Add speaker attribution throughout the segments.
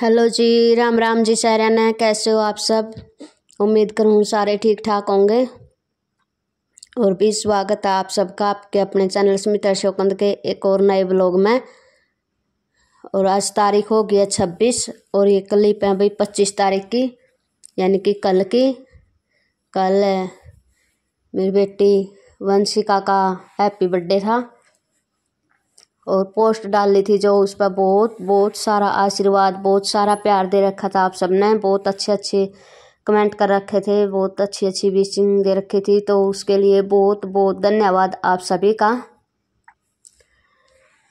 Speaker 1: hello जी राम राम जी सारान कैसे हो आप सब उम्मीद करूँ सारे ठीक ठाक होंगे और भी स्वागत है आप सबका आपके अपने चैनल स्मित अशोकंद के एक और नए ब्लॉग में और आज तारीख हो गया छब्बीस और ये क्लिप है भाई पच्चीस तारीख की यानी कि कल की कल मेरी बेटी वंशिका का हैप्पी बर्थडे था और पोस्ट डाल ली थी जो उस पर बहुत बहुत सारा आशीर्वाद बहुत सारा प्यार दे रखा था आप सबने बहुत अच्छे अच्छे कमेंट कर रखे थे बहुत अच्छी अच्छी विशिंग दे रखी थी तो उसके लिए बहुत बहुत धन्यवाद आप सभी का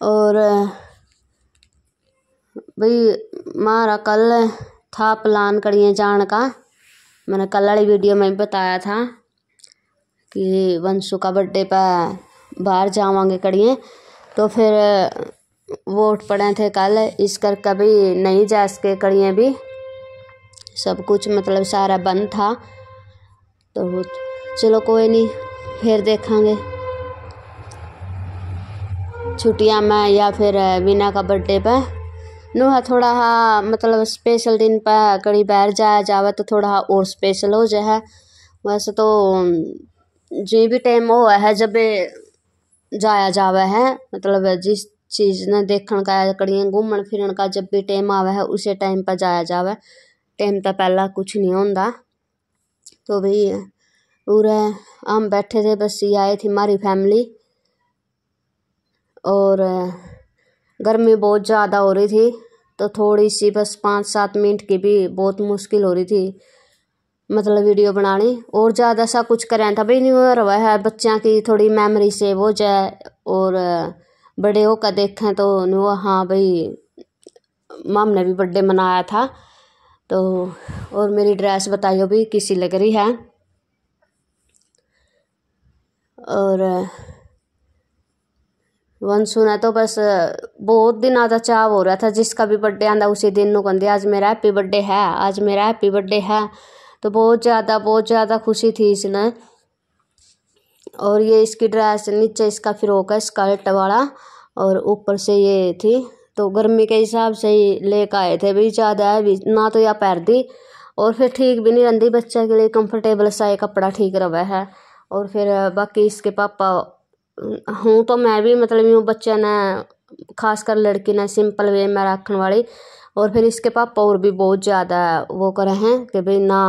Speaker 1: और भाई मारा कल था प्लान करिए जान का मैंने कल वाली वीडियो में बताया था कि वंशु का बर्थडे पर बाहर जावांगे करिए तो फिर वो उठ पड़े थे कल इस कर कभी नहीं जा सके कड़ियाँ भी सब कुछ मतलब सारा बंद था तो चलो कोई नहीं फिर देखेंगे छुट्टियाँ में या फिर वीना का बर्थडे पर नूह थोड़ा हा मतलब स्पेशल दिन पर कड़ी बाहर जाया जावे तो थोड़ा हा और स्पेशल हो जाए वैसे तो जी भी टाइम हो है जब जाया जावे है मतलब जिस चीज ने देखने का कड़ियां घूमन फिरन का जब भी टाइम आवे है उसी टाइम पर जाया जावे टाइम तो पहला कुछ नहीं होता तो भी पूरे हम बैठे थे बस ये आए थी हमारी फैमिली और गर्मी बहुत ज़्यादा हो रही थी तो थोड़ी सी बस पाँच सात मिनट की भी बहुत मुश्किल हो रही थी मतलब वीडियो बनानी और ज्यादा ऐसा कुछ करें था भाई नहीं हो रहा है बच्चों की थोड़ी मेमोरी सेव हो जाए और बड़े होकर देखें तो हुआ हाँ भाई माम ने भी बर्थडे मनाया था तो और मेरी ड्रेस बताइयो भी किसी लग रही है और वन सुना तो बस बहुत दिन आता चाव हो रहा था जिसका भी बर्थडे आंदा उसी दिन कहते आज मेरा हैप्पी बर्थडे है आज मेरा हैप्पी बर्थडे है तो बहुत ज़्यादा बहुत ज़्यादा खुशी थी इसने और ये इसकी ड्रेस नीचे इसका फ्रॉक है स्कर्ट वाला और ऊपर से ये थी तो गर्मी के हिसाब से ही लेकर आए थे भी ज़्यादा है भी ना तो यह पैर दी और फिर ठीक भी नहीं रहती बच्चे के लिए कंफर्टेबल सा ये कपड़ा ठीक रहा है और फिर बाकी इसके पापा हूँ तो मैं भी मतलब यूँ बच्चे ने खासकर लड़की ने सिंपल वे में रखने वाली और फिर इसके पापा और भी बहुत ज़्यादा वो करे हैं कि भाई ना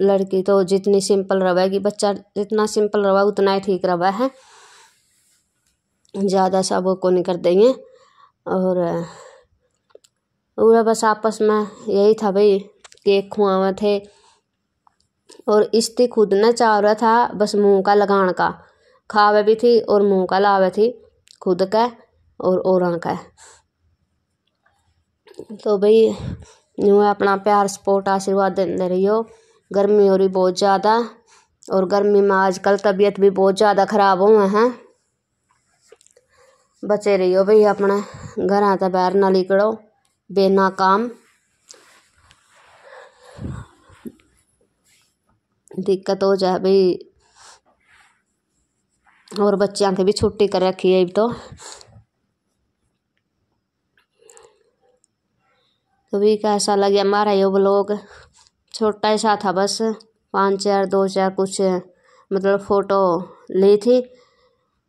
Speaker 1: लड़की तो जितनी सिंपल रहेगी बच्चा जितना सिंपल रहेगा उतना ही ठीक रहा है ज़्यादा सा वो को नहीं कर देंगे और बस आपस में यही था भाई केक खुआवे थे और इसती खुद ना चाह रहा था बस मुंह का लगान का खावे भी थी और मुंह का लावे थी खुद का और औरां का है तो भाई यूँ अपना प्यार सपोर्ट आशीर्वाद देते रहियो गर्मी हो रही बहुत ज़्यादा और गर्मी में आजकल तबीयत भी बहुत ज़्यादा ख़राब हुए हैं बचे रहियो भाई अपने घर तो बैर ना निकलो बेना काम दिक्कत हो जाए भाई और बच्चों से भी छुट्टी कर रखी है तो कभी तो कैसा लग गया मारा यो ब्लॉग छोटा सा था बस पाँच चार दो चार कुछ मतलब फ़ोटो ली थी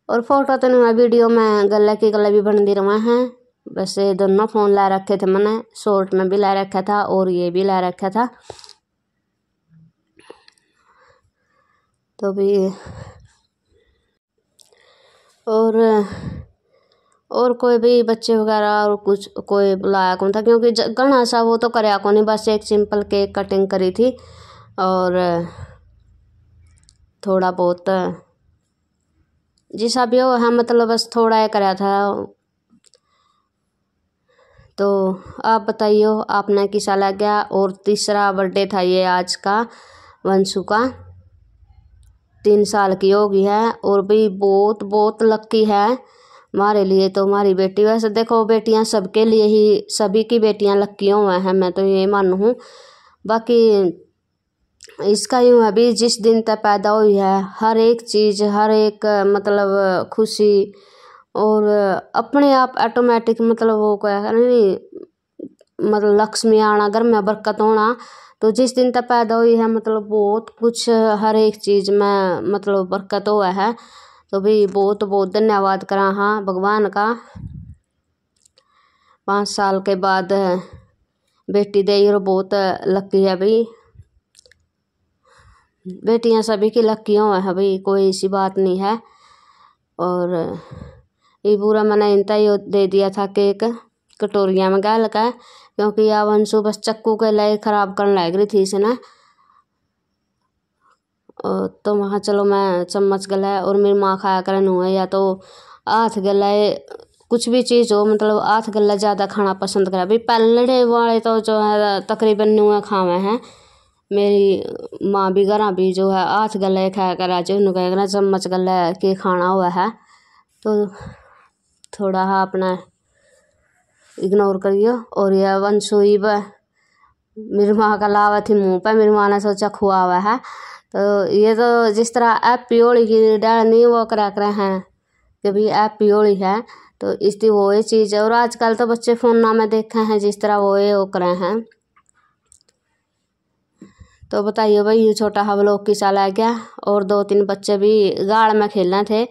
Speaker 1: और फोटो तो नहीं वीडियो में गले की गले भी बनती रहा है बस ये दोनों फ़ोन ला रखे थे मैंने शॉर्ट में भी ला रखा था और ये भी ला रखा था तो भी और और कोई भी बच्चे वगैरह और कुछ कोई लाया कौन था क्योंकि घना सा वो तो कराया नहीं बस एक सिंपल केक कटिंग करी थी और थोड़ा बहुत जैसा भी हो है हाँ, मतलब बस थोड़ा ही कराया था तो आप बताइए आपने किसा लग गया और तीसरा बर्थडे था ये आज का वंशु का तीन साल की होगी है और भी बहुत बहुत लकी है मारे लिए तो हमारी बेटी वैसे देखो बेटियां सबके लिए ही सभी की बेटियां लक्की हुए हैं मैं तो ये मान हूँ बाकी इसका यूँ अभी जिस दिन तक पैदा हुई है हर एक चीज़ हर एक मतलब खुशी और अपने आप ऑटोमेटिक मतलब वो क्या नहीं मतलब लक्ष्मी आना घर में बरकत होना तो जिस दिन तक पैदा हुई है मतलब बहुत कुछ हर एक चीज़ में मतलब बरकत हुआ है तो भी बहुत बहुत धन्यवाद करा हाँ भगवान का पाँच साल के बाद बेटी दे और बहुत लकी है भाई बेटियां सभी की लकी हों है भाई कोई ऐसी बात नहीं है और ये पूरा मैंने इनता ही दे दिया था केक कटोरिया में गल का क्योंकि अब अंशु बस चक्कू के लिए खराब करने लग रही थी इसने तो वहाँ चलो मैं चम्मच गलै और मेरी माँ खाया करें नूंह या तो हाथ गल्लै कुछ भी चीज़ हो मतलब हाथ गला ज़्यादा खाना पसंद करा भाई पहले वाले तो जो है तकरीबन नूंहें खावे हैं मेरी माँ भी घर भी जो है हाथ गले खाया करा जो उन्होंने कहा करै चम्मच गल्लै के खाना हुआ है तो थोड़ा हा अपना इग्नोर करियो और यह वंशुई पर मेरी माँ का लावा थी मुँह पर मेरी माँ ने सोचा हुआ है तो ये तो जिस तरह ऐप प्योर की नहीं वो करा करा हैं कि भाई ऐप प्योर है तो इसलिए वो ये चीज़ और आजकल तो बच्चे फ़ोन ना में देखे हैं जिस तरह वो ये वो करे हैं तो बताइए भाई ये छोटा हम लोग की चला गया और दो तीन बच्चे भी गाड़ में खेलना थे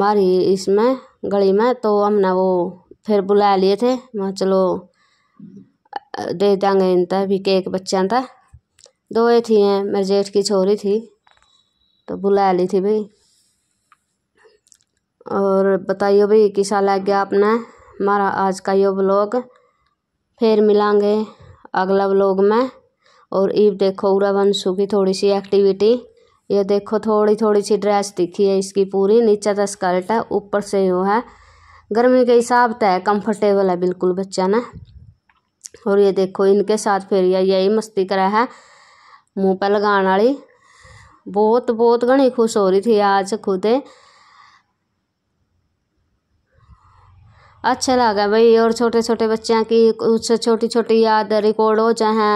Speaker 1: मारी इसमें गली में तो हमने वो फिर बुला लिए थे मैं चलो दे देंगे इन तक भी केक बच्चा था दो ही थी हैं मेरे जेठ की छोरी थी तो बुला ली थी भाई और बताइए भाई किसा लग गया आपने हमारा आज का यो ब्लॉग फिर मिलांगे अगला ब्लॉग में और ईब देखो उरा वंशु की थोड़ी सी एक्टिविटी ये देखो थोड़ी थोड़ी सी ड्रेस दिखी है इसकी पूरी नीचे तो स्कर्ट है ऊपर से यूँ है गर्मी के हिसाब से है कंफर्टेबल है बिल्कुल बच्चा ने और ये देखो इनके साथ फिर यही मस्ती करा है मुँह पर लगा वाली बहुत बहुत घनी खुश हो रही थी आज खुद अच्छा लगा भाई और छोटे छोटे बच्चों की कुछ छोटी छोटी याद रिकॉर्ड हो जाए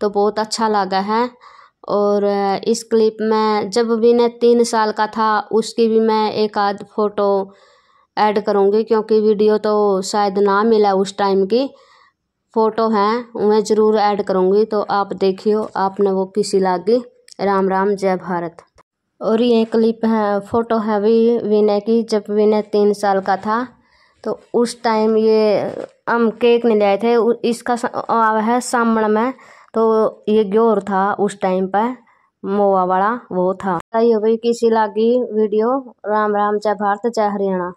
Speaker 1: तो बहुत अच्छा लगा है और इस क्लिप में जब भी मैं तीन साल का था उसकी भी मैं एक आध फ़ोटो ऐड करूँगी क्योंकि वीडियो तो शायद ना मिला उस टाइम की फोटो हैं उन्हें ज़रूर ऐड करूँगी तो आप देखियो आपने वो किसी लागी राम राम जय भारत और ये क्लिप है फ़ोटो है अभी विनय की जब विनय तीन साल का था तो उस टाइम ये हम केक नहीं लाए थे इसका आव है सामण में तो ये ग्योर था उस टाइम पर मोवा वाला वो था भी किसी लागी वीडियो राम राम जय भारत जय हरियाणा